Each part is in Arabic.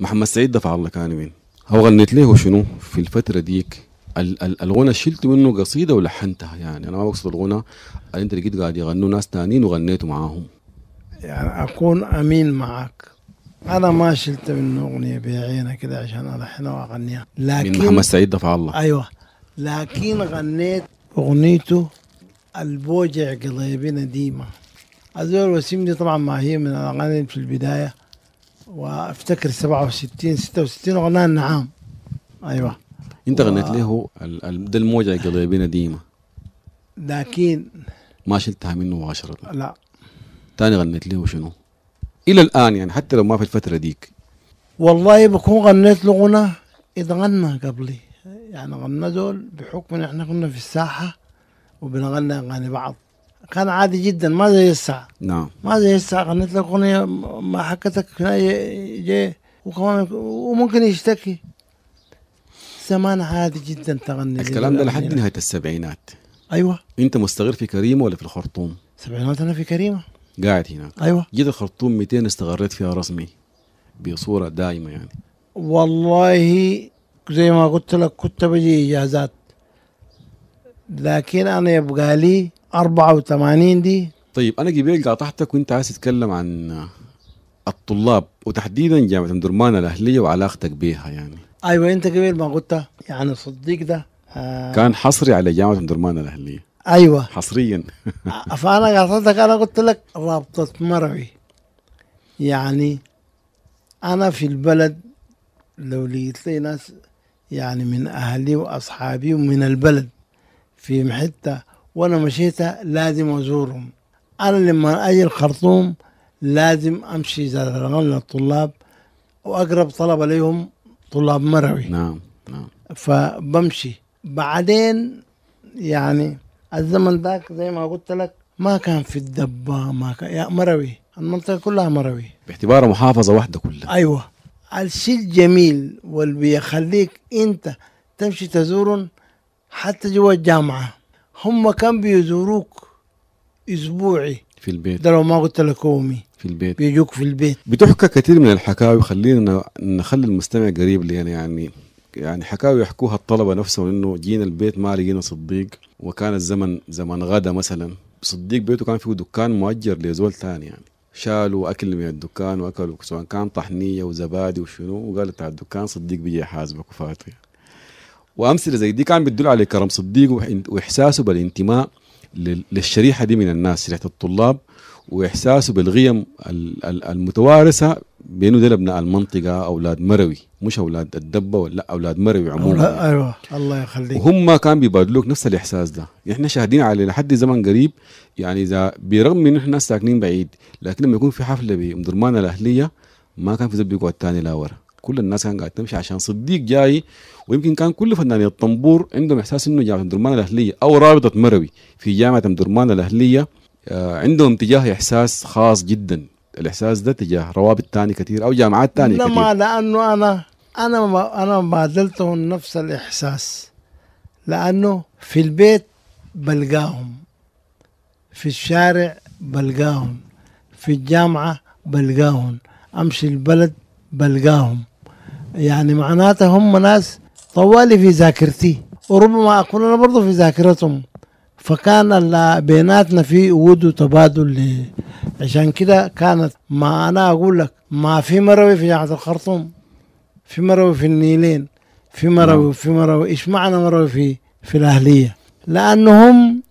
محمد سعيد دفع الله كان مين هو غنيت ليه شنو في الفتره ديك ال- ال- الغنى شلت منه قصيده ولحنتها يعني انا ما بقصد الغنى انت لقيت قاعد يغنوا ناس تانيين وغنيتوا معاهم يعني اكون امين معك انا ما شلت منه اغنيه بعينها كده عشان الحنها واغنيها لكن من محمد سعيد دفع الله ايوه لكن غنيت اغنيته البوجع قضيبنا ديما أزور وسيم دي طبعا ما هي من الاغاني في البدايه وافتكر 67 66 وغناها النعام ايوه انت غنيت له ده الموجه بينا ديما لكن ما شلتها منه مباشره لا تاني غنيت له شنو؟ الى الان يعني حتى لو ما في الفتره ديك والله بكون غنيت له غنى اذا غنى قبلي يعني غنى دول بحكم ان احنا كنا في الساحه وبنغني اغاني بعض كان عادي جدا ما زي الساعة نعم ما زي الساعة غنيت لك أغنية ما حكتك جاي وكمان وممكن يشتكي زمان عادي جدا تغني الكلام ده لحد نهاية السبعينات أيوة أنت مستقر في كريمة ولا في الخرطوم؟ سبعينات أنا في كريمة قاعد هناك أيوة جيت الخرطوم 200 استغريت فيها رسمي بصورة دائمة يعني والله زي ما قلت لك كنت بجي إجازات لكن أنا يبقى لي 84 دي طيب انا قبيل قاطعتك وانت عايز تتكلم عن الطلاب وتحديدا جامعه درمان الاهليه وعلاقتك بها يعني ايوه انت قبل ما قلت يعني صديق ده آه كان حصري على جامعه درمان الاهليه ايوه حصريا آه، فانا قاطعتك انا قلت لك رابطه مروي يعني انا في البلد لو لقيت لي ناس يعني من اهلي واصحابي ومن البلد في حته وأنا مشيت لازم أزورهم أنا لما أجي الخرطوم لازم أمشي زاد الغنى للطلاب وأقرب طلبة ليهم طلاب مروي نعم نعم فبمشي بعدين يعني الزمن ذاك زي ما قلت لك ما كان في الدبة ما كان يا مروي المنطقة كلها مروي باعتبارها محافظة واحدة كلها أيوة الشيء الجميل واللي بيخليك أنت تمشي تزورهم حتى جوا الجامعة هم كان بيزوروك اسبوعي في البيت ده لو ما قلت لك امي في البيت بيجوك في البيت بتحكى كثير من الحكاوي خلينا نخلي المستمع قريب لنا يعني-, يعني يعني حكاوي يحكوها الطلبه نفسهم انه جينا البيت ما لقينا صديق وكان الزمن زمن غدا مثلا صديق بيته كان فيه دكان مؤجر لزول ثاني يعني شالوا اكل من الدكان واكلوا سواء كان طحنيه وزبادي وشنو وقال بتاع الدكان صديق بيجي يحاسبك وفاتي وامثله زي دي كان بتدل على كرم صديق واحساسه بالانتماء للشريحه دي من الناس شريحه الطلاب واحساسه بالقيم المتوارثه بينه ده ابناء المنطقه اولاد مروي مش اولاد الدبه ولا اولاد مروي عموما يعني. ايوه الله يخليك وهم كان بيبادلوك نفس الاحساس ده احنا شاهدين عليه لحد زمن قريب يعني اذا برغم ان احنا ساكنين بعيد لكن لما يكون في حفله بام درمان الاهليه ما كان في زب بيقعد تاني لا ورا كل الناس كان قاعد تمشي عشان صديق جاي ويمكن كان كل فنانين الطنبور عندهم احساس انه جامعه درمان الاهليه او رابطه مروي في جامعه درمان الاهليه آه، عندهم تجاه احساس خاص جدا الاحساس ده تجاه روابط تاني كثير او جامعات تانية كثير لما لانه انا انا ما انا ما بادلتهم نفس الاحساس لانه في البيت بلقاهم في الشارع بلقاهم في الجامعه بلقاهم امشي البلد بلقاهم يعني معناتها هم ناس طوالي في ذاكرتي وربما أكون أنا برضه في ذاكرتهم فكان بيناتنا في ود وتبادل عشان كده كانت ما أنا أقول لك ما في مروي في جامعة الخرطوم في مروي في النيلين في مروي نعم. في مروي إيش معنى مروي في في الأهلية لأنهم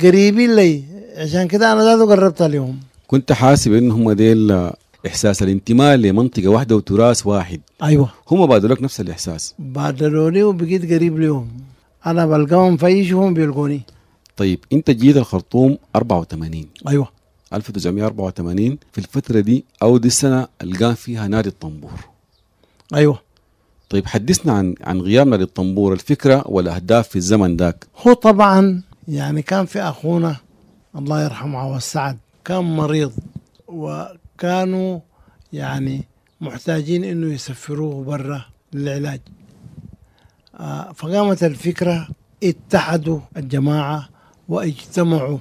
قريبين لي عشان كده أنا ذاته قربت عليهم كنت حاسب إن هم ديل احساس الانتماء لمنطقه واحده وتراث واحد ايوه هم بادلوك لك نفس الاحساس بادلوني لي وبقيت قريب لهم انا بلقاهم في اي شيء بيلقوني طيب انت جيت الخرطوم 84 ايوه 1984 في الفتره دي او دي السنه اللي فيها نادي الطنبور ايوه طيب حدثنا عن عن غيابنا للطنبور الفكره والاهداف في الزمن ذاك هو طبعا يعني كان في اخونا الله يرحمه والسعد كان مريض و كانوا يعني محتاجين انه يسفروه برا للعلاج آه، فقامت الفكره اتحدوا الجماعه واجتمعوا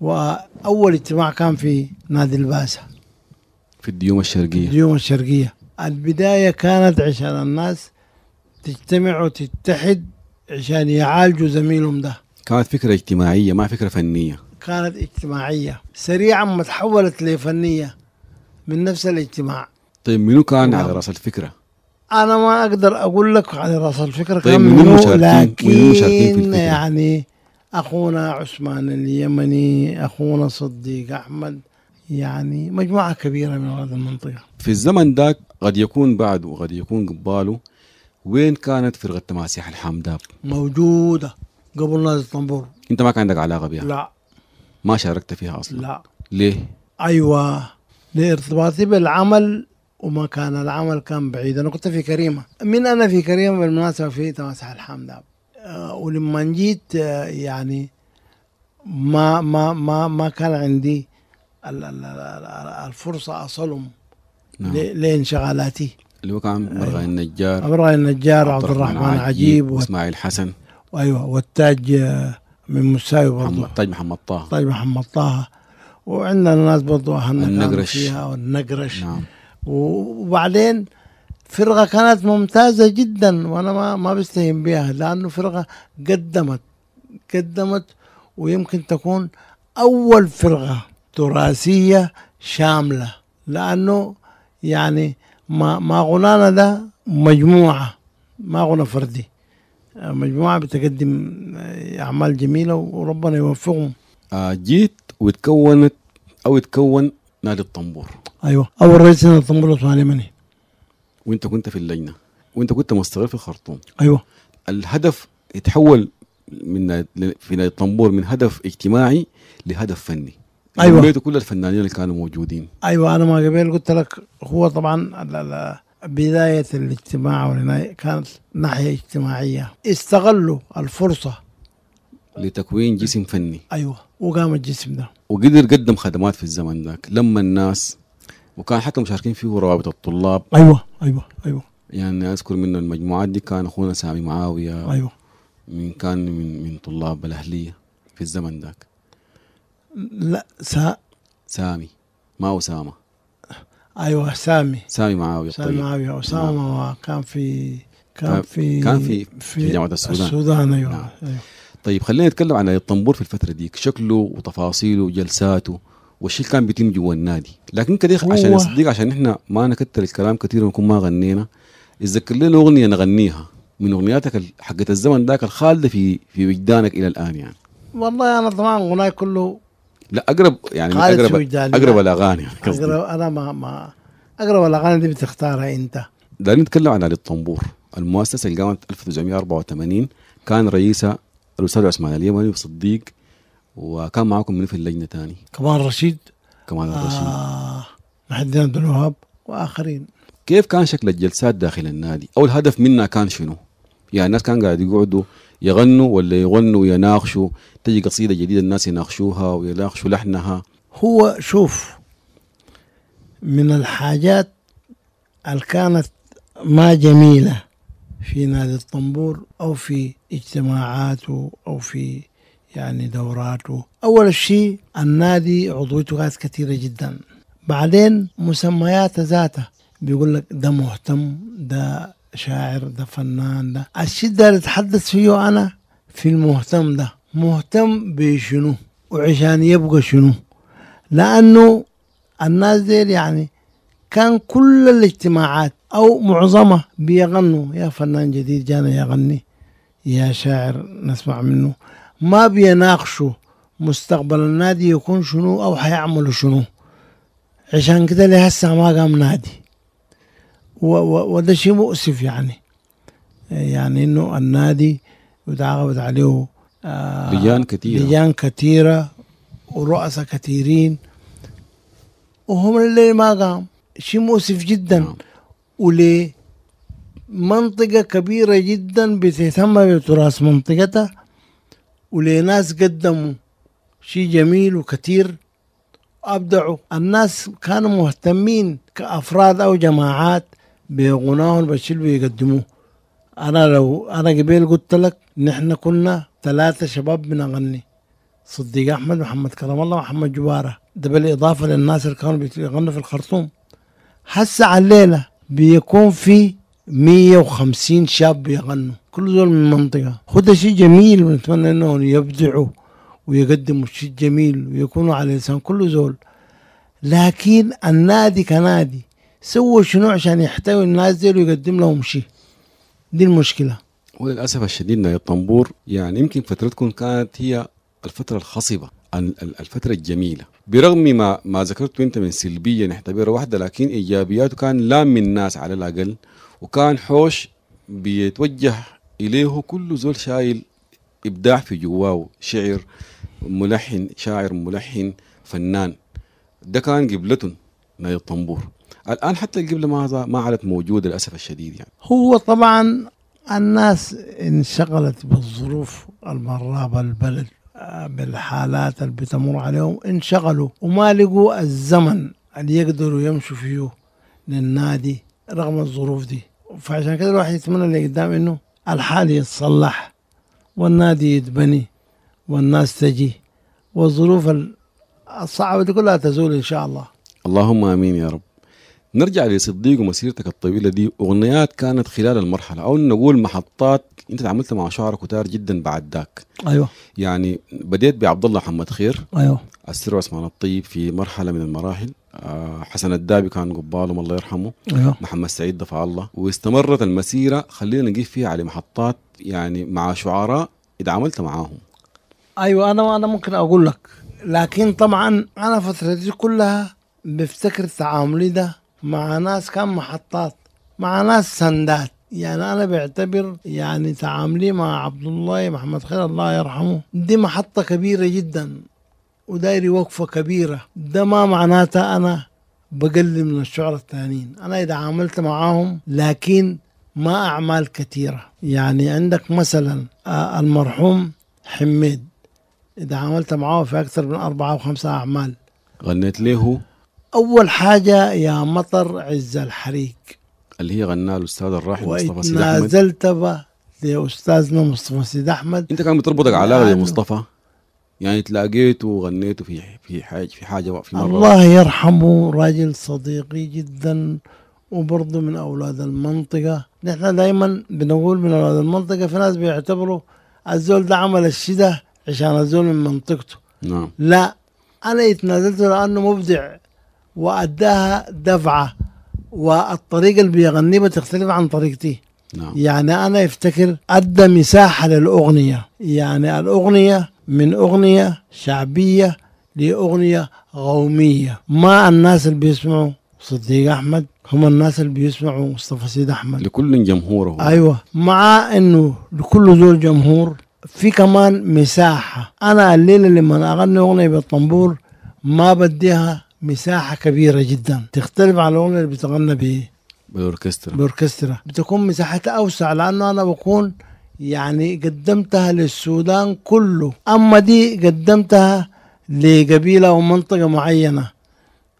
واول اجتماع كان في نادي الباسه في الديوم الشرقيه الديوم الشرقيه البدايه كانت عشان الناس تجتمع وتتحد عشان يعالجوا زميلهم ده كانت فكره اجتماعيه ما فكره فنيه كانت اجتماعيه سريعا ما تحولت لفنيه من نفس الاجتماع طيب منو كان نعم. على راس الفكره؟ انا ما اقدر اقول لك على راس الفكره طيب كان منو لكن الفكره؟ يعني اخونا عثمان اليمني اخونا صديق احمد يعني مجموعه كبيره من هذه المنطقه في الزمن ذاك قد يكون بعده وقد يكون قباله وين كانت فرقه تماسيح الحمداب؟ موجوده قبل نادي الطنبور انت ما كان عندك علاقه بها؟ لا ما شاركت فيها اصلا لا ليه؟ ايوه لارتباطي بالعمل وما كان العمل كان بعيد انا كنت في كريمه من انا في كريمه بالمناسبه في تواسع الحمد أه ولما جيت آه، يعني ما ما ما ما كان عندي الفرصه اصلهم نعم. لانشغالاتي اللي هو كان مرغي النجار مرغي النجار عبد الرحمن عجيب واسماعيل حسن ايوه والتاج آه، من مساوي برضه التاج محمد طه التاج محمد طه وعندنا ناس برضو اهلنا النقرش فيها والنقرش نعم. وبعدين فرقة كانت ممتازة جدا وأنا ما ما بستهين بها لأنه فرقة قدمت قدمت ويمكن تكون أول فرقة تراثية شاملة لأنه يعني ما ما غنانا ده مجموعة ما غنى فردي مجموعة بتقدم أعمال جميلة وربنا يوفقهم آه، جيت وتكونت او تكون نادي الطنبور ايوه اول رئيس نادي الطنبور العثماني وانت كنت في اللجنه وانت كنت مستقر في الخرطوم ايوه الهدف يتحول من في نادي الطنبور من هدف اجتماعي لهدف فني ايوه كل الفنانين اللي كانوا موجودين ايوه انا ما قبل قلت لك هو طبعا بدايه الاجتماع كانت ناحيه اجتماعيه استغلوا الفرصه لتكوين جسم فني ايوه وقام الجسم ده وقدر قدم خدمات في الزمن ذاك لما الناس وكان حتى مشاركين فيه روابط الطلاب ايوه ايوه ايوه يعني اذكر من المجموعات دي كان اخونا سامي معاويه ايوه من كان من من طلاب الاهليه في الزمن ذاك لا سا سامي ما اسامه ايوه سامي سامي معاويه سامي معاويه اسامه وكان نعم. في كان في كان في في, في جامعه السودان السودان ايوه, نعم. أيوة. طيب خلينا نتكلم عن الطنبور في الفتره دي شكله وتفاصيله وجلساته والشيء اللي كان بيتم جوا النادي لكن كده عشان الصديق عشان احنا ما نكتر الكلام كثير ونكون ما غنينا اتذكر لنا اغنيه نغنيها من اغنياتك حقت الزمن ذاك الخالده في في وجدانك الى الان يعني والله انا ضمان غناي كله لا اقرب يعني اقرب اقرب الاغاني يعني اقرب انا ما ما اقرب الاغاني دي بتختارها انت ده نتكلم عن علي الطنبور المؤسسه اللي قامت 1984 كان رئيسها الاستاذ عثمان اليمني وصديق وكان معاكم من في اللجنه تاني كمان رشيد كمان آه رشيد محمد الدين عبد الوهاب واخرين كيف كان شكل الجلسات داخل النادي او الهدف منها كان شنو؟ يعني الناس كان قاعد يقعدوا يغنوا ولا يغنوا ويناقشوا تجي قصيده جديده الناس يناقشوها ويناقشوا لحنها هو شوف من الحاجات اللي كانت ما جميله في نادي الطنبور أو في اجتماعاته أو في يعني دوراته أول شيء النادي عضويته كانت كثيرة جدا بعدين مسمياته ذاته بيقول لك ده مهتم ده شاعر ده فنان ده الشيء ده اللي اتحدث فيه أنا في المهتم ده مهتم بشنو وعشان يبقى شنو لأنه الناس دي يعني كان كل الاجتماعات أو معظمه بيغنوا يا فنان جديد جانا يغني يا شاعر نسمع منه ما بيناقشوا مستقبل النادي يكون شنو أو حيعملوا شنو عشان كده لهسه ما قام نادي وده شيء مؤسف يعني يعني انه النادي يتعاقد عليه لجان آه، كثيرة لجان كثيرة ورؤساء كثيرين وهم اللي ما قام شيء مؤسف جدا نعم. وليه منطقة كبيرة جدا بتهتم بتراث منطقتها ولناس قدموا شيء جميل وكثير أبدعوا الناس كانوا مهتمين كأفراد أو جماعات بغناهم بشيل بيقدموه أنا لو أنا قبيل قلت لك نحن كنا ثلاثة شباب بنغني صديق أحمد محمد كرم الله ومحمد جبارة ده بالإضافة للناس اللي كانوا بيغنوا في الخرطوم حس على الليلة بيكون في 150 شاب بيغنوا كل دول من المنطقة خد شيء جميل ونتمنى انهم يبدعوا ويقدموا شيء جميل ويكونوا على لسان كل زول لكن النادي كنادي سووا شنو عشان يحتوي الناس دي ويقدم لهم شيء دي المشكلة وللأسف الشديد نادي الطنبور يعني يمكن فترتكم كانت هي الفترة الخصبة الفترة الجميلة برغم ما ما ذكرته انت من سلبيه نعتبرها واحده لكن ايجابياته كان لام الناس على الاقل وكان حوش بيتوجه اليه كل زول شايل ابداع في جواه شعر ملحن شاعر ملحن فنان ده كان قبلتهم ناي الطنبور الان حتى القبله ما ما عادت موجوده للاسف الشديد يعني هو طبعا الناس انشغلت بالظروف المراه بالبلد بالحالات اللي بتمر عليهم انشغلوا وما لقوا الزمن اللي يقدروا يمشوا فيه للنادي رغم الظروف دي فعشان كده الواحد يتمنى اللي قدام انه الحال يتصلح والنادي يتبني والناس تجي والظروف الصعبة دي كلها تزول إن شاء الله اللهم آمين يا رب نرجع لصديق ومسيرتك الطويله دي اغنيات كانت خلال المرحله او نقول محطات انت تعاملت مع شعراء كتار جدا بعد ذاك ايوه يعني بديت بعبد الله محمد خير ايوه السر عثمان الطيب في مرحله من المراحل آه، حسن الدابي كان قبالهم الله يرحمه أيوه. محمد سعيد دفع الله واستمرت المسيره خلينا نجيب فيها على محطات يعني مع شعراء عملت معاهم ايوه انا انا ممكن اقول لك لكن طبعا انا فترتي كلها بفتكر تعاملي ده مع ناس كان محطات مع ناس سندات يعني انا بعتبر يعني تعاملي مع عبد الله محمد خير الله يرحمه دي محطه كبيره جدا ودايري وقفه كبيره ده ما معناته انا بقلل من الشعراء الثانيين انا اذا عاملت معاهم لكن ما اعمال كثيره يعني عندك مثلا آه، المرحوم حميد اذا عملت معاه في اكثر من اربعه او خمسه اعمال غنيت له اول حاجه يا مطر عز الحريق اللي هي غناها الاستاذ الراحل مصطفى سيد احمد نازلت لاستاذنا مصطفى سيد احمد انت كان بتربطك علاقه يا آه. مصطفى يعني تلاقيت وغنيت في في حاجه في حاجه في مره الله يرحمه راجل صديقي جدا وبرضه من اولاد المنطقه نحن دائما بنقول من اولاد المنطقه في ناس بيعتبروا الزول ده عمل الشده عشان الزول من منطقته نعم لا انا اتنازلت لانه مبدع وأداها دفعة والطريقة اللي بيغني بتختلف عن طريقتي نعم. يعني أنا أفتكر أدى مساحة للأغنية يعني الأغنية من أغنية شعبية لأغنية قومية ما الناس اللي بيسمعوا صديق أحمد هم الناس اللي بيسمعوا مصطفى سيد أحمد لكل جمهوره أيوة مع أنه لكل زول جمهور في كمان مساحة أنا الليلة لما أغني أغنية بالطنبور ما بديها مساحة كبيرة جدا تختلف عن الأغنية اللي بتغنى بإيه؟ بالأوركسترا بالأوركسترا بتكون مساحتها أوسع لأنه أنا بكون يعني قدمتها للسودان كله أما دي قدمتها لقبيلة أو منطقة معينة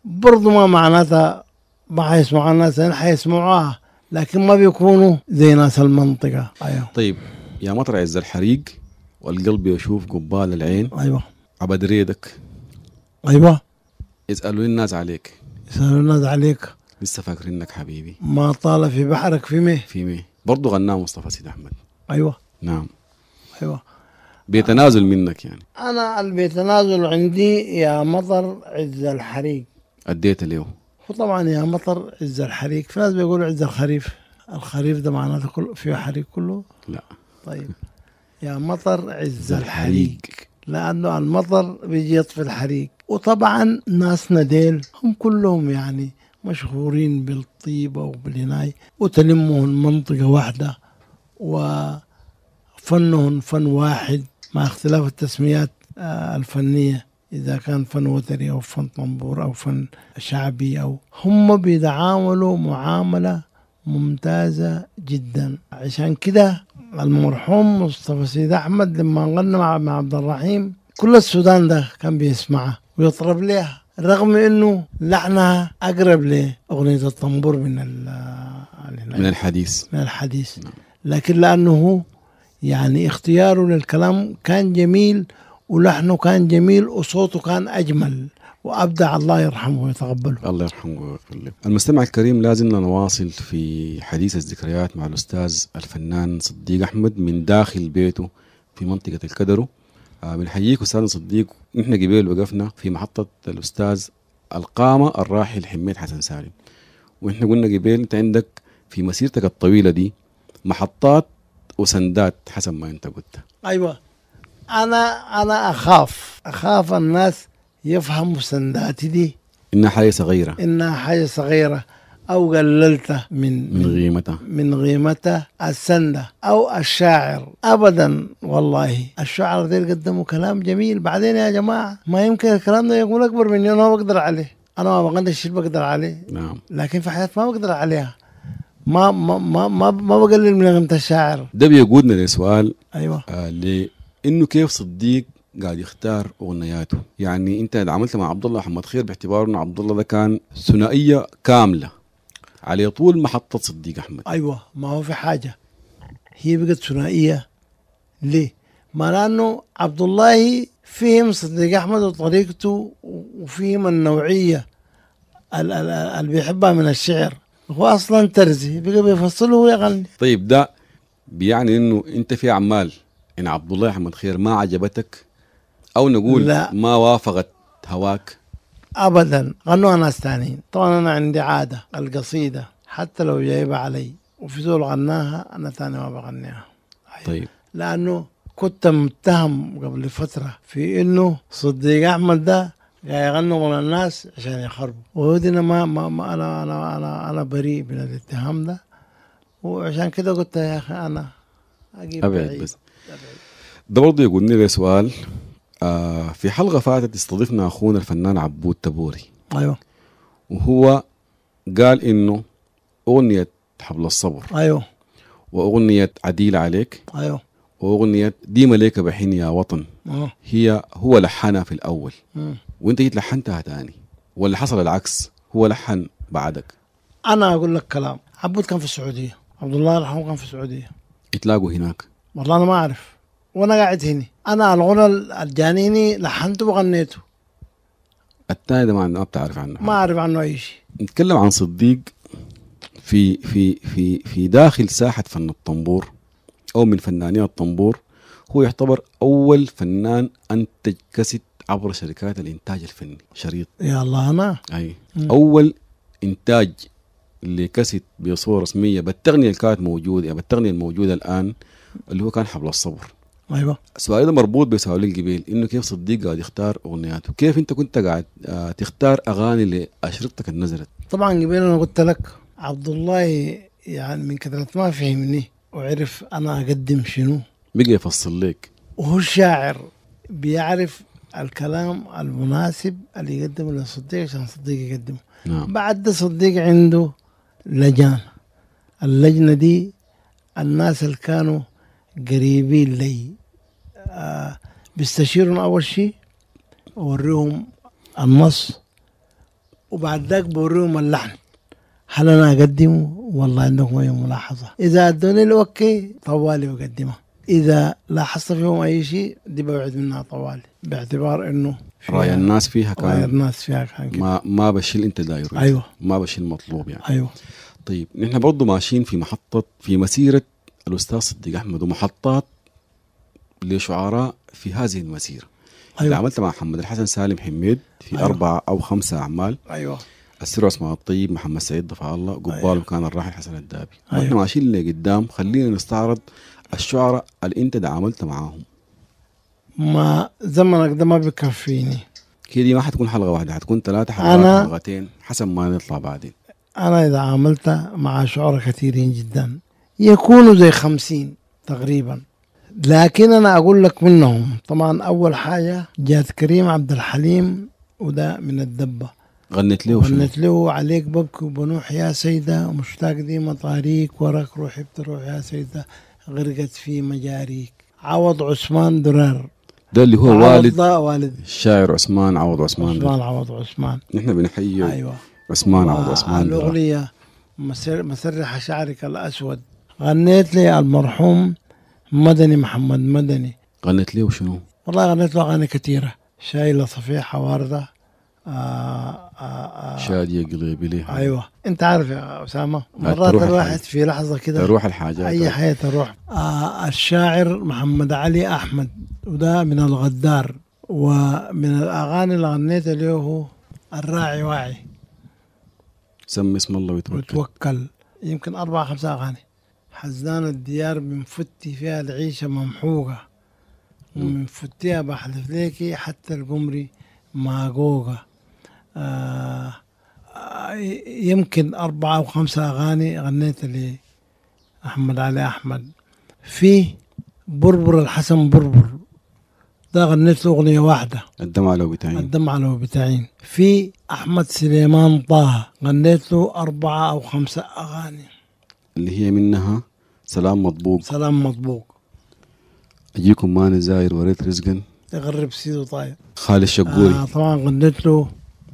برضو ما معناتها ما حيسمعوها الناس يعني حيسمعوها لكن ما بيكونوا زي ناس المنطقة أيوه. طيب يا مطر عز الحريق والقلب يشوف قبال العين أيوه عبد ريدك أيوه يسألوا الناس عليك يسألوا الناس عليك لسه فاكرينك حبيبي ما طال في بحرك في ميه في ميه برضه غناه مصطفى سيد أحمد أيوة نعم أيوة بيتنازل منك يعني أنا البيتنازل عندي يا مطر عز الحريق أديت اليوم وطبعا يا مطر عز الحريق في ناس بيقولوا عز الخريف الخريف ده معناته كله فيه حريق كله لا طيب يا مطر عز الحريق لأنه المطر بيجي يطفي الحريق وطبعا ناس نديل هم كلهم يعني مشهورين بالطيبة وبالهناي وتلمهم منطقة واحدة وفنهم فن واحد مع اختلاف التسميات آه، الفنية إذا كان فن وتري أو فن طنبور أو فن شعبي أو هم بيتعاملوا معاملة ممتازة جدا عشان كده المرحوم مصطفى سيد أحمد لما غنى مع عبد الرحيم كل السودان ده كان بيسمعه ويطرب لها رغم انه لحنها اقرب لاغنيه الطنبور من من الحديث من الحديث لكن لانه يعني اختياره للكلام كان جميل ولحنه كان جميل وصوته كان اجمل وابدع الله يرحمه ويتقبله الله يرحمه ويغفر له المستمع الكريم لازلنا نواصل في حديث الذكريات مع الاستاذ الفنان صديق احمد من داخل بيته في منطقه الكدرو آه، بنحييك استاذنا صديق نحن قبل وقفنا في محطه الاستاذ القامه الراحل حميد حسن سالم ونحن قلنا قبل انت عندك في مسيرتك الطويله دي محطات وسندات حسب ما انت قلت ايوه انا انا اخاف اخاف الناس يفهموا سنداتي دي انها حاجه صغيره انها حاجه صغيره أو قللته من من قيمته من غيمته السندة أو الشاعر أبدا والله الشعراء ذي قدموا كلام جميل بعدين يا جماعة ما يمكن الكلام ده يكون أكبر مني أنا ما بقدر عليه أنا ما بقدرش الشيء بقدر عليه نعم لكن في حياتي ما بقدر عليها ما ما ما ما, بقلل من قيمة الشاعر ده بيقودنا لسؤال أيوه آه لأنه كيف صديق قاعد يختار اغنياته يعني انت عملت مع عبد الله محمد خير باعتبار انه عبد الله ده كان ثنائيه كامله على طول محطة صديق أحمد أيوة ما هو في حاجة هي بقت ثنائية ليه؟ ما لأنه عبد الله فهم صديق أحمد وطريقته وفهم النوعية اللي بيحبها من الشعر هو أصلا ترزي بقى بيفصله ويغني طيب ده بيعني إنه أنت في أعمال إن عبد الله أحمد خير ما عجبتك أو نقول لا. ما وافقت هواك ابدا غنوها ناس ثانيين طبعا انا عندي عاده القصيده حتى لو جايبها علي وفي زول غناها انا ثاني ما بغنيها طيب. طيب لانه كنت متهم قبل فتره في انه صديق احمد ده قاعد يغنوا من الناس عشان يخربوا وهودنا ما, ما, ما انا انا انا انا بريء من الاتهام ده وعشان كده قلت يا اخي انا اجيب ابعد بس أبعد. ده برضه يقولني لي سؤال آه في حلقه فاتت استضفنا اخونا الفنان عبود تبوري ايوه وهو قال انه اغنيه حبل الصبر ايوه واغنيه عديل عليك ايوه واغنيه ديما ليك بحين يا وطن أوه. هي هو لحنها في الاول أوه. وانت جيت لحنتها تاني ولا حصل العكس هو لحن بعدك انا اقول لك كلام عبود كان في السعوديه عبد الله يرحمه كان في السعوديه اتلاقوا هناك والله انا ما اعرف وانا قاعد هنا انا الغنى الجانيني لحنته وغنيته الثاني ده ما بتعرف عنه ما اعرف عنه اي شيء نتكلم عن صديق في في في في داخل ساحه فن الطنبور او من فنانين الطنبور هو يعتبر اول فنان انتج كاسيت عبر شركات الانتاج الفني شريط يا الله انا اي م. اول انتاج لكاسيت بصوره رسميه بالتقنيه اللي كانت موجوده يعني بالتقنيه الموجوده الان اللي هو كان حبل الصبر ايوه السؤال ده مربوط بسؤال الجبيل انه كيف صديق قاعد يختار اغنياته كيف انت كنت قاعد آه، تختار اغاني لاشرطتك اللي نزلت طبعا جبيل انا قلت لك عبد الله يعني من كثرة ما فهمني وعرف انا اقدم شنو بقى يفصل لك وهو الشاعر بيعرف الكلام المناسب اللي يقدمه للصديق عشان صديق يقدمه نعم. بعد ده صديق عنده لجان اللجنة دي الناس اللي كانوا قريبين لي آه، بيستشيرون أول شيء أوريهم النص وبعد ذاك بوريهم اللحن هل أنا أقدمه والله عندكم أي ملاحظة إذا أدوني الأوكي طوالي بقدمه إذا لاحظت فيهم أي شيء دي ببعد منها طوالي باعتبار إنه رأي الناس فيها كان رأي الناس فيها كان ما ما بشيل أنت داير أيوه ما بشيل مطلوب يعني أيوه طيب نحن برضه ماشيين في محطة في مسيرة الأستاذ صديق أحمد ومحطات لشعراء في هذه المسيرة أيوة. عملت مع محمد الحسن سالم حميد في أيوة. أربع أو خمسة أعمال أيوة السر عثمان الطيب محمد سعيد دفع الله قبال أيوة. كان الراحل حسن الدابي أيوة. احنا ماشيين لقدام خلينا نستعرض الشعراء اللي انت تعاملت معاهم ما زمنك ده ما بيكفيني كده ما حتكون حلقه واحده حتكون ثلاثه حلقات أنا حلقتين حسب ما نطلع بعدين انا اذا عاملت مع شعراء كثيرين جدا يكونوا زي خمسين تقريبا لكن أنا أقول لك منهم طبعا أول حاجة جاد كريم عبد الحليم وده من الدبة غنت له غنت له عليك ببكي وبنوح يا سيدة ومشتاق دي مطاريك وراك روحي بتروح يا سيدة غرقت في مجاريك عوض عثمان درار ده اللي هو والد والد الشاعر عثمان عوض عثمان عثمان عوض عثمان نحن بنحيي ايوه عثمان عوض عثمان الاغنيه مسرح شعرك الاسود غنيت لي المرحوم مدني محمد مدني غنيت لي وشنو؟ والله غنيت له اغاني كثيره شايله صفيحه وارده شادي آه، آه، آه. شاديه قلبي ليها ايوه انت عارف يا اسامه مرات الواحد في لحظه كده تروح الحاجات اي حاجه تروح الشاعر محمد علي احمد وده من الغدار ومن الاغاني اللي غنيتها له هو الراعي واعي سمي اسم الله وتوكل وتوكل يمكن اربع خمسة اغاني حزان الديار بنفتي فيها العيشة ممحوقة ومن فتيها بحلف ليكي حتى القمري معقوقة آه يمكن أربعة أو خمسة أغاني غنيت أحمد علي أحمد في بربر الحسن بربر ده غنيت له أغنية واحدة الدمعة لو بتعين الدمعة لو بتعين في أحمد سليمان طه غنيت له أربعة أو خمسة أغاني اللي هي منها سلام مطبوق سلام مطبوق اجيكم ماني زاير وريت رزقا تغرب سيدو طاير خالد الشقوري آه طبعا غنيت له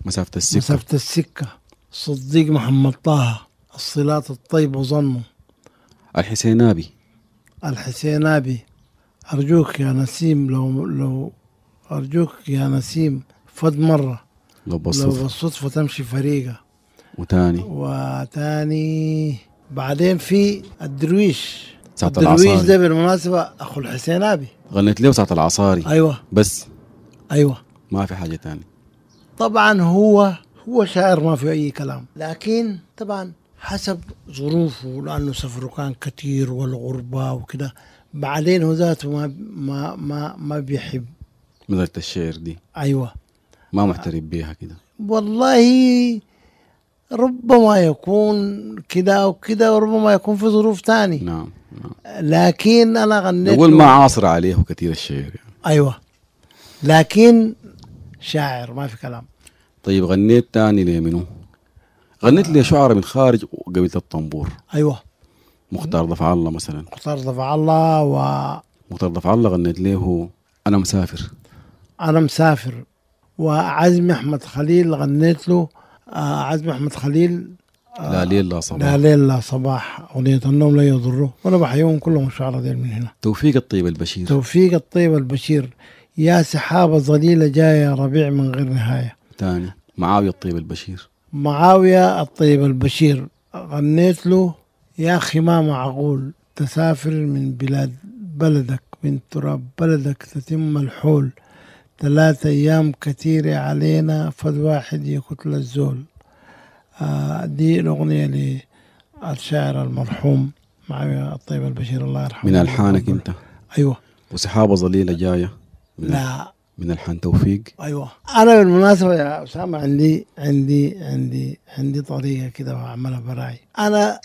مسافة السكة مسافة السكة صديق محمد طه الصلات الطيبة وظنه الحسين أبي الحسين أبي أرجوك يا نسيم لو لو أرجوك يا نسيم فد مرة لو بالصدفة لو بالصدفة تمشي فريقة وتاني وتاني بعدين في الدرويش ساعة الدرويش ده بالمناسبه اخو الحسين ابي غنيت له ساعة العصاري ايوه بس ايوه ما في حاجه تانية طبعا هو هو شاعر ما في اي كلام لكن طبعا حسب ظروفه لانه سفره كان كثير والغربه وكده بعدين هو ذاته ما ما ما ما بيحب مثل الشعر دي ايوه ما محترف بيها كده والله ربما يكون كده وكذا وربما يكون في ظروف ثانيه نعم نعم لكن انا غنيت نقول ما عاصر عليه كثير الشعر يعني. ايوه لكن شاعر ما في كلام طيب غنيت ثاني لمنو؟ غنيت لشعراء من خارج قبيله الطنبور ايوه مختار ضفع الله مثلا مختار ضفع الله و مختار ضفع الله غنيت له انا مسافر انا مسافر وعزمي احمد خليل غنيت له آه، عزمي احمد خليل آه، لا ليل لا صباح لا ليل لا صباح أغنية النوم لا يضره وأنا بحييهم كلهم الشعراء ديل من هنا توفيق الطيب البشير توفيق الطيب البشير يا سحابة ظليلة جاية ربيع من غير نهاية ثاني معاوية الطيب البشير معاوية الطيب البشير غنيت له يا أخي ما معقول تسافر من بلاد بلدك من تراب بلدك تتم الحول ثلاثة أيام كثيرة علينا فالواحد يقتل الزول آه دي الأغنية للشاعر المرحوم معاوية الطيب البشير الله يرحمه من ألحانك أنت أيوة وسحابة ظليلة جاية لا من الحان توفيق ايوه انا بالمناسبه يا اسامه عندي عندي عندي عندي طريقه كده وأعملها براي انا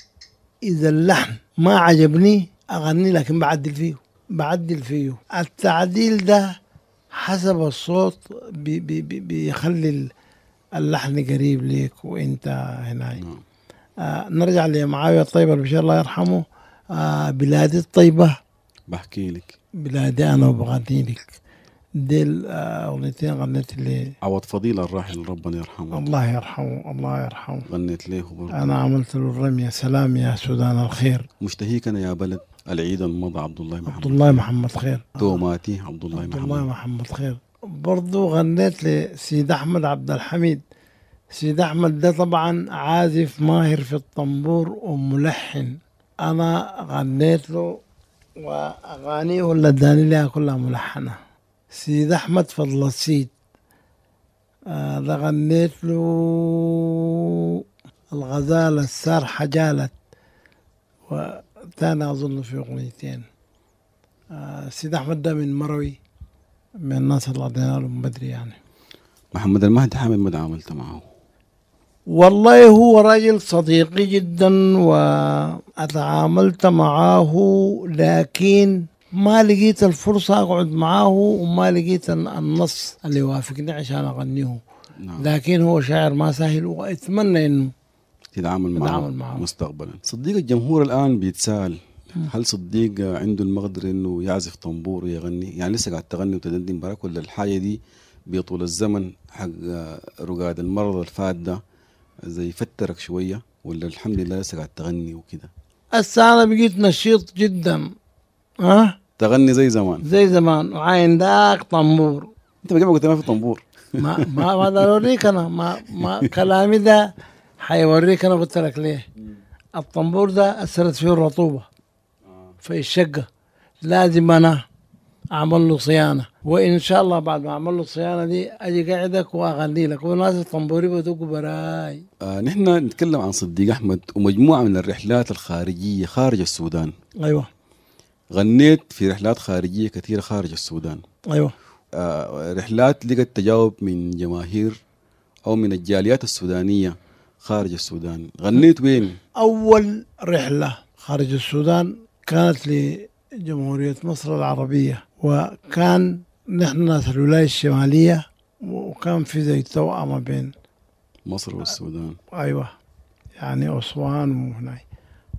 اذا اللحن ما عجبني اغني لكن بعدل فيه بعدل فيه التعديل ده حسب الصوت بي بي بي بيخلي اللحن قريب ليك وانت هنا نعم. آه نرجع لمعاوية الطيبة بشير الله يرحمه آه بلادي الطيبة بحكي لك بلادي أنا وبغني لك ديل آه، أغنيتين آه غنيت لي عوض فضيلة الراحل ربنا يرحمه الله يرحمه الله يرحمه غنيت ليه برضه أنا عملت له الرمية سلام يا سودان الخير مشتهيك أنا يا بلد العيد المضى عبد الله محمد عبد الله محمد خير توماتي عبد الله محمد عبد الله محمد خير برضو غنيت لسيد أحمد عبد الحميد سيد أحمد ده طبعا عازف ماهر في الطنبور وملحن أنا غنيت له وأغانيه ولا اداني لها كلها ملحنة سيد أحمد فضل السيد ده غنيت له الغزالة السار حجالت و ثاني أظن في أغنيتين آه، سيد أحمد ده من مروي من الناس اللي عدينا من بدري يعني محمد المهدي حامد ما تعاملت معه والله هو راجل صديقي جدا وأتعاملت معاه لكن ما لقيت الفرصة أقعد معاه وما لقيت النص اللي يوافقني عشان أغنيه نعم. لكن هو شاعر ما سهل وأتمنى إنه تتعامل معه, معه مستقبلا صديق الجمهور الان بيتسال هل صديق عنده المقدره انه يعزف طنبور ويغني يعني لسه قاعد تغني وتدندن براك ولا الحاجه دي بطول الزمن حق رقاد المرض الفات ده زي فترك شويه ولا الحمد لله لسه قاعد تغني وكده هسه انا بقيت نشيط جدا ها تغني زي زمان زي زمان وعين داك طنبور انت ما قلت ما في طنبور ما ما ما اوريك انا ما ما كلامي ده حيوريك انا قلت لك ليه الطنبور ده اثرت فيه الرطوبه آه. في الشقه لازم انا اعمل له صيانه وان شاء الله بعد ما اعمل له الصيانه دي اجي قاعدك واغني لك وناس الطنبوري بدقوا براي آه نحن نتكلم عن صديق احمد ومجموعه من الرحلات الخارجيه خارج السودان ايوه غنيت في رحلات خارجيه كثيره خارج السودان ايوه آه رحلات لقت تجاوب من جماهير او من الجاليات السودانيه خارج السودان غنيت وين؟ أول رحلة خارج السودان كانت لجمهورية مصر العربية وكان نحن ناس الولاية الشمالية وكان في زي توأمة بين مصر والسودان أيوة يعني أسوان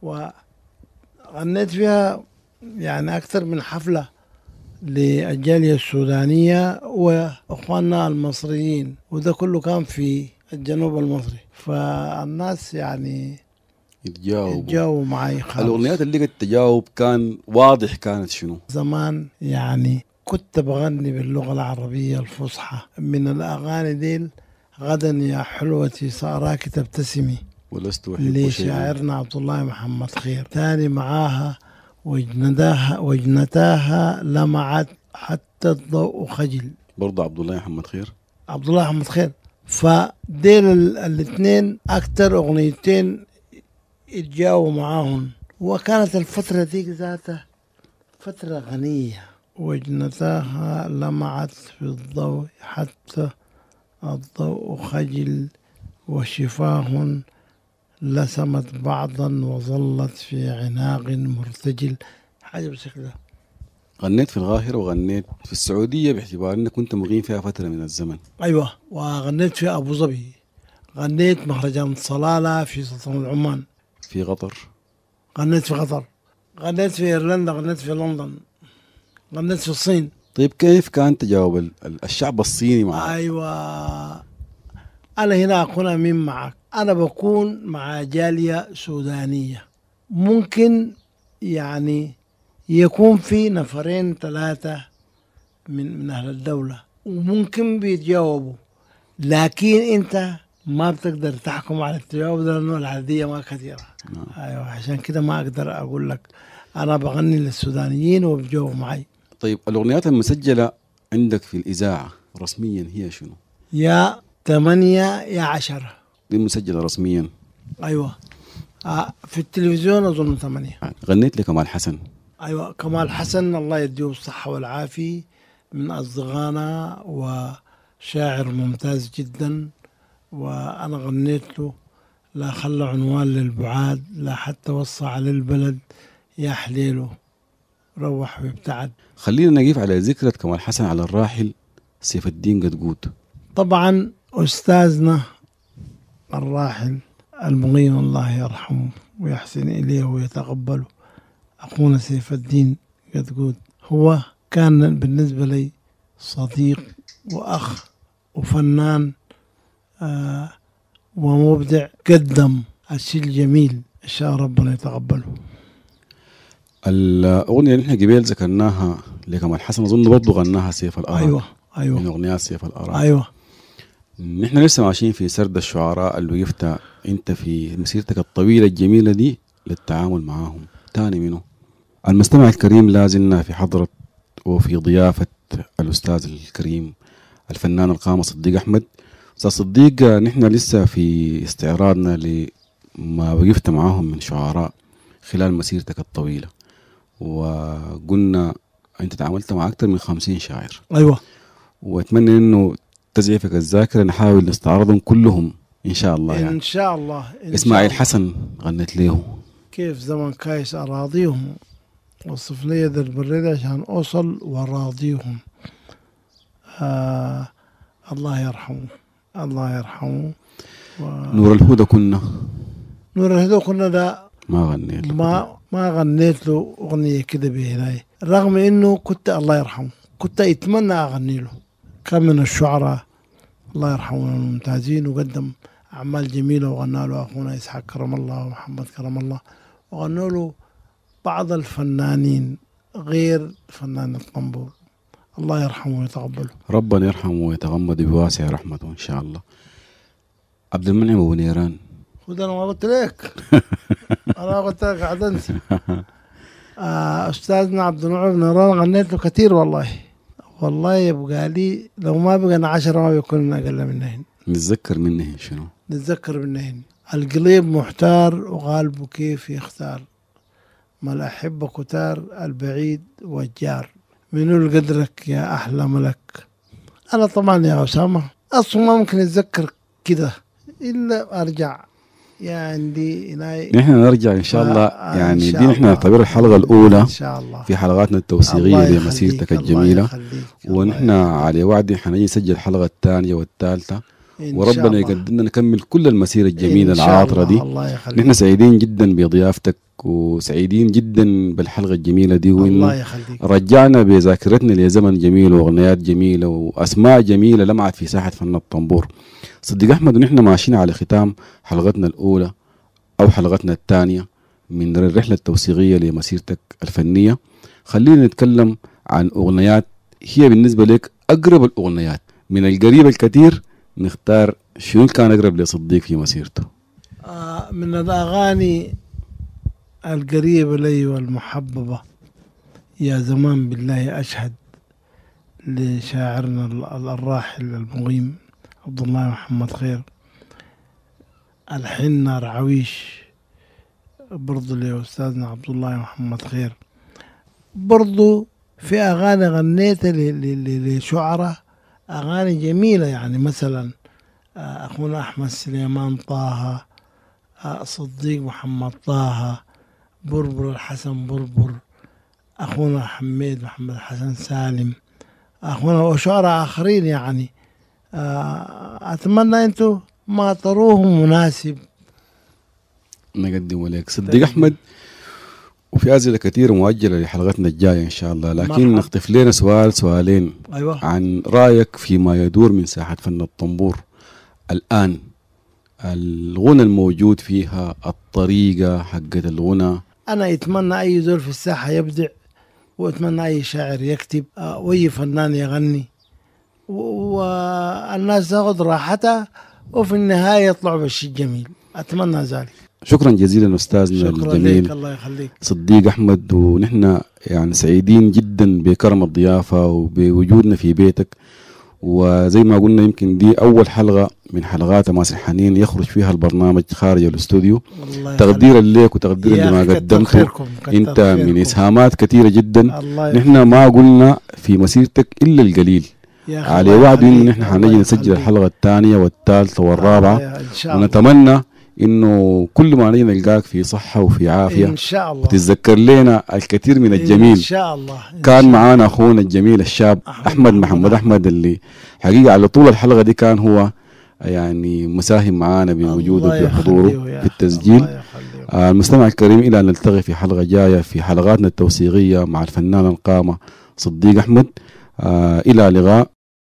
وهنا وغنيت فيها يعني أكثر من حفلة للجالية السودانية وإخواننا المصريين وده كله كان في الجنوب المصري فالناس يعني يتجاوبوا يتجاوبوا معي خالص الاغنيات اللي قد تجاوب كان واضح كانت شنو؟ زمان يعني كنت بغني باللغه العربيه الفصحى من الاغاني ديل غدا يا حلوتي ساراك تبتسمي ولست وحيد لشاعرنا عبد الله محمد خير ثاني معاها وجنداها وجنتاها لمعت حتى الضوء خجل برضه عبد الله محمد خير عبد الله محمد خير فديل الاثنين أكتر أغنيتين اتجاوبوا معاهم وكانت الفترة ذيك ذاتها فترة غنية وجنتاها لمعت في الضوء حتى الضوء خجل وشفاه لسمت بعضا وظلت في عناق مرتجل حاجة بالشكل ده غنيت في القاهرة وغنيت في السعودية باعتبار انك كنت مغيم فيها فترة من الزمن ايوه وغنيت في ابو ظبي غنيت مهرجان صلالة في سلطنة عمان في قطر غنيت في قطر غنيت في ايرلندا غنيت في لندن غنيت في الصين طيب كيف كان تجاوب الشعب الصيني معك؟ ايوه انا هنا اكون امين معك انا بكون مع جاليه سودانيه ممكن يعني يكون في نفرين ثلاثة من من أهل الدولة وممكن بيتجاوبوا لكن أنت ما بتقدر تحكم على التجاوب لأنه العددية ما كثيرة نعم. أيوة عشان كده ما أقدر أقول لك أنا بغني للسودانيين وبيجاوبوا معي طيب الأغنيات المسجلة عندك في الإذاعة رسميا هي شنو؟ يا ثمانية يا عشرة دي مسجلة رسميا أيوة آه، في التلفزيون أظن ثمانية غنيت لكمال حسن أيوة كمال حسن الله يديه الصحة والعافية من أصدقائنا وشاعر ممتاز جدا وأنا غنيت له لا خلى عنوان للبعاد لا حتى وصى على البلد يا حليله روح وابتعد خلينا نجيب على ذكرة كمال حسن على الراحل سيف الدين قدقوت طبعا أستاذنا الراحل المغين الله يرحمه ويحسن إليه ويتقبله أخونا سيف الدين قدقود هو كان بالنسبة لي صديق وأخ وفنان آه ومبدع قدم الشيء الجميل إن شاء ربنا يتقبله الأغنية اللي احنا قبيل ذكرناها لكمال حسن أظن برضه غناها سيف الآراء أيوة أيوة من يعني أغنيات سيف الآراء أيوة نحن لسه ماشيين في سرد الشعراء اللي وقفت أنت في مسيرتك الطويلة الجميلة دي للتعامل معاهم تاني منه المستمع الكريم لازلنا في حضرة وفي ضيافة الأستاذ الكريم الفنان القامة صديق أحمد أستاذ صديق نحن لسه في استعراضنا لما وقفت معاهم من شعراء خلال مسيرتك الطويلة وقلنا أنت تعاملت مع أكثر من خمسين شاعر أيوة وأتمنى أنه تزعفك الذاكرة نحاول نستعرضهم كلهم إن شاء الله يعني. إن شاء الله إن إسماعيل شاء الله. حسن غنت له كيف زمن كايس أراضيهم وصف لي ذا البريد عشان أوصل وراضيهم آه الله يرحمه الله يرحمه و... نور الهدى كنا نور الهدى كنا لا ما غنيت له ما ما غنيت له أغنية كده بهناي رغم إنه كنت الله يرحمه كنت أتمنى أغني له كان من الشعراء الله يرحمهم الممتازين وقدم أعمال جميلة وغنى له أخونا إسحاق كرم الله ومحمد كرم الله وغنوا له بعض الفنانين غير فنان القنبور الله يرحمه ويتقبله ربنا يرحمه ويتغمد بواسع رحمته ان شاء الله عبد المنعم ابو نيران خذ انا ما قلت لك انا قلت لك قاعد آه، استاذنا عبد المنعم نيران غنيت له كثير والله والله يبقى لي لو ما بقى عشرة ما بيكون اقل من هنا نتذكر منه شنو نتذكر منه القليب محتار وقالبه كيف يختار ملاحب الأحبة كتار البعيد والجار منو القدرك يا أحلى ملك أنا طبعا يا أسامة أصلا ما ممكن أتذكر كده إلا أرجع يعني دي نحن نرجع ان شاء آه، الله آه، يعني دي نحن نعتبر الحلقه الاولى إن شاء الله في حلقاتنا التوثيقيه لمسيرتك الجميله ونحن على وعد حنجي نسجل الحلقه الثانيه والثالثه وربنا يقدرنا نكمل كل المسيره الجميله العاطره دي نحن سعيدين جدا بضيافتك وسعيدين جدا بالحلقه الجميله دي الله يخليك رجعنا بذاكرتنا لزمن جميل واغنيات جميله واسماء جميله لمعت في ساحه فن الطنبور صديق احمد ونحن ماشيين على ختام حلقتنا الاولى او حلقتنا الثانيه من الرحله التوثيقيه لمسيرتك الفنيه خلينا نتكلم عن اغنيات هي بالنسبه لك اقرب الاغنيات من القريب الكثير نختار شنو كان اقرب لصديق في مسيرته آه، من الاغاني القريبة لي والمحببة يا زمان بالله أشهد لشاعرنا الراحل المقيم عبد الله محمد خير الحنة رعويش برضو لأستاذنا عبد الله محمد خير برضو في أغاني غنيتها لشعراء أغاني جميلة يعني مثلا آه، أخونا أحمد سليمان طه آه، صديق محمد طه بربر الحسن بربر أخونا حميد محمد حسن سالم أخونا وشعراء آخرين يعني آه، أتمنى أنتم ما تروه مناسب نقدم لك صديق أحمد وفي أسئلة كثير مؤجلة لحلقتنا الجاية إن شاء الله لكن مرحب. نخطف لنا سؤال سؤالين أيوة. عن رأيك فيما يدور من ساحة فن الطنبور الآن الغنى الموجود فيها الطريقة حقت الغنى أنا أتمنى أي زول في الساحة يبدع وأتمنى أي شاعر يكتب آه، وأي فنان يغني والناس تاخذ راحتها وفي النهاية يطلعوا بالشيء الجميل أتمنى ذلك شكرا جزيلا استاذنا الجميل الله يخليك صديق احمد ونحن يعني سعيدين جدا بكرم الضيافه وبوجودنا في بيتك وزي ما قلنا يمكن دي اول حلقه من حلقات ماس الحنين يخرج فيها البرنامج خارج الاستوديو تقديرا ليك وتقديرا لما قدمته انت من اسهامات كثيره جدا نحن ما قلنا في مسيرتك الا القليل على وعد ان احنا حنجي نسجل الحلقه الثانيه والثالثه والرابعه ونتمنى انه كل ما نلقاك في صحه وفي عافيه ان شاء الله وتتذكر لنا الكثير من الجميل ان شاء الله إن كان معانا اخونا الجميل الشاب احمد, أحمد محمد احمد اللي حقيقه على طول الحلقه دي كان هو يعني مساهم معانا بوجوده حضوره في التسجيل آه المستمع الكريم الى ان نلتقي في حلقه جايه في حلقاتنا التوثيقيه مع الفنان القامه صديق احمد آه الى لقاء